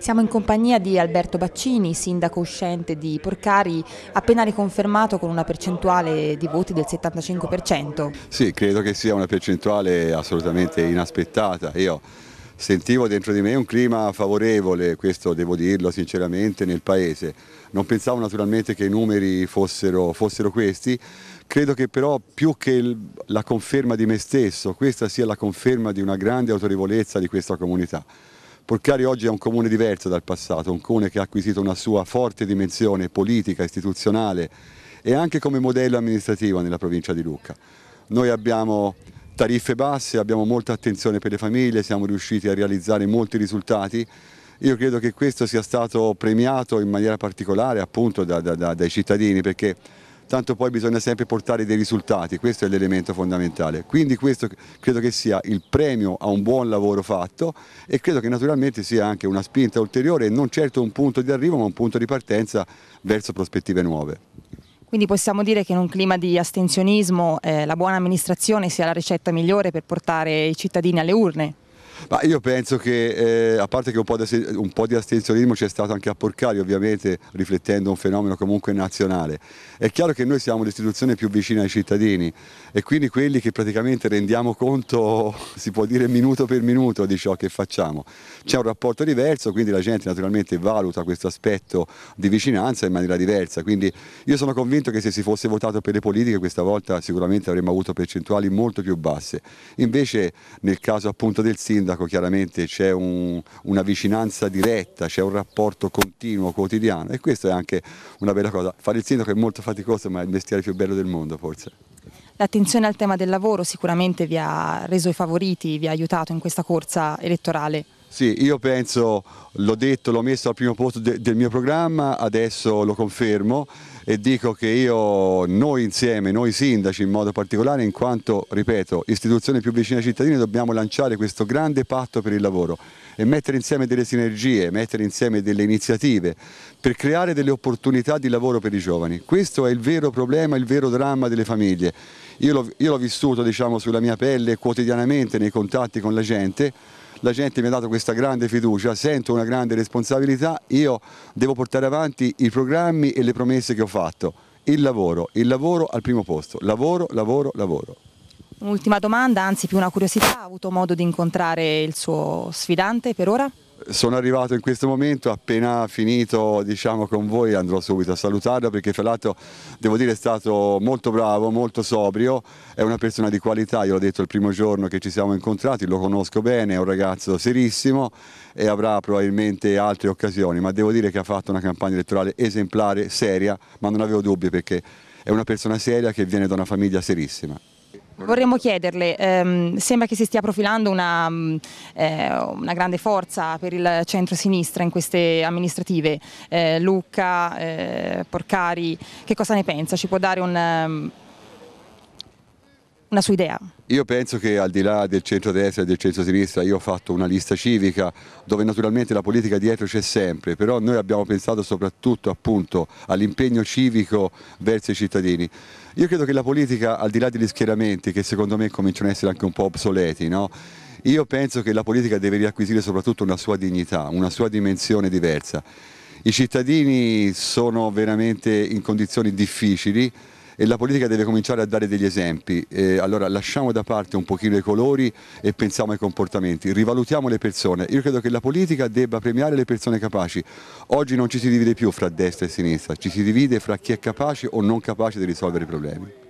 Siamo in compagnia di Alberto Baccini, sindaco uscente di Porcari, appena riconfermato con una percentuale di voti del 75%. Sì, credo che sia una percentuale assolutamente inaspettata. Io sentivo dentro di me un clima favorevole, questo devo dirlo sinceramente, nel paese. Non pensavo naturalmente che i numeri fossero, fossero questi, credo che però più che la conferma di me stesso, questa sia la conferma di una grande autorevolezza di questa comunità. Porcari oggi è un comune diverso dal passato, un comune che ha acquisito una sua forte dimensione politica, istituzionale e anche come modello amministrativo nella provincia di Lucca. Noi abbiamo tariffe basse, abbiamo molta attenzione per le famiglie, siamo riusciti a realizzare molti risultati. Io credo che questo sia stato premiato in maniera particolare appunto da, da, da, dai cittadini perché tanto poi bisogna sempre portare dei risultati, questo è l'elemento fondamentale. Quindi questo credo che sia il premio a un buon lavoro fatto e credo che naturalmente sia anche una spinta ulteriore non certo un punto di arrivo ma un punto di partenza verso prospettive nuove. Quindi possiamo dire che in un clima di astensionismo eh, la buona amministrazione sia la ricetta migliore per portare i cittadini alle urne? Ma io penso che, eh, a parte che un po, di, un po' di astensionismo c'è stato anche a Porcari, ovviamente riflettendo un fenomeno comunque nazionale, è chiaro che noi siamo l'istituzione più vicina ai cittadini e quindi quelli che praticamente rendiamo conto, si può dire minuto per minuto, di ciò che facciamo. C'è un rapporto diverso, quindi la gente naturalmente valuta questo aspetto di vicinanza in maniera diversa, quindi io sono convinto che se si fosse votato per le politiche questa volta sicuramente avremmo avuto percentuali molto più basse. Invece nel caso appunto del sindaco, sindaco chiaramente c'è un, una vicinanza diretta, c'è un rapporto continuo, quotidiano e questa è anche una bella cosa. Fare il sindaco è molto faticoso ma è il mestiere più bello del mondo forse. L'attenzione al tema del lavoro sicuramente vi ha reso i favoriti, vi ha aiutato in questa corsa elettorale. Sì, io penso, l'ho detto, l'ho messo al primo posto de, del mio programma, adesso lo confermo e dico che io, noi insieme, noi sindaci in modo particolare, in quanto, ripeto, istituzione più vicina ai cittadini, dobbiamo lanciare questo grande patto per il lavoro e mettere insieme delle sinergie, mettere insieme delle iniziative per creare delle opportunità di lavoro per i giovani. Questo è il vero problema, il vero dramma delle famiglie. Io l'ho vissuto diciamo, sulla mia pelle quotidianamente nei contatti con la gente, la gente mi ha dato questa grande fiducia, sento una grande responsabilità, io devo portare avanti i programmi e le promesse che ho fatto. Il lavoro, il lavoro al primo posto, lavoro, lavoro, lavoro. Un'ultima domanda, anzi più una curiosità, ha avuto modo di incontrare il suo sfidante per ora? Sono arrivato in questo momento, appena finito diciamo, con voi andrò subito a salutarla perché fra l'altro devo dire è stato molto bravo, molto sobrio, è una persona di qualità, io l'ho detto il primo giorno che ci siamo incontrati, lo conosco bene, è un ragazzo serissimo e avrà probabilmente altre occasioni, ma devo dire che ha fatto una campagna elettorale esemplare, seria, ma non avevo dubbi perché è una persona seria che viene da una famiglia serissima. Vorremmo chiederle, ehm, sembra che si stia profilando una, mm, eh, una grande forza per il centro-sinistra in queste amministrative, eh, Lucca, eh, Porcari, che cosa ne pensa? Ci può dare un, ehm, una sua idea. Io penso che al di là del centro-destra e del centro-sinistra io ho fatto una lista civica dove naturalmente la politica dietro c'è sempre, però noi abbiamo pensato soprattutto all'impegno civico verso i cittadini. Io credo che la politica al di là degli schieramenti che secondo me cominciano a essere anche un po' obsoleti, no? io penso che la politica deve riacquisire soprattutto una sua dignità, una sua dimensione diversa. I cittadini sono veramente in condizioni difficili, e la politica deve cominciare a dare degli esempi. Eh, allora lasciamo da parte un pochino i colori e pensiamo ai comportamenti, rivalutiamo le persone. Io credo che la politica debba premiare le persone capaci. Oggi non ci si divide più fra destra e sinistra, ci si divide fra chi è capace o non capace di risolvere i problemi.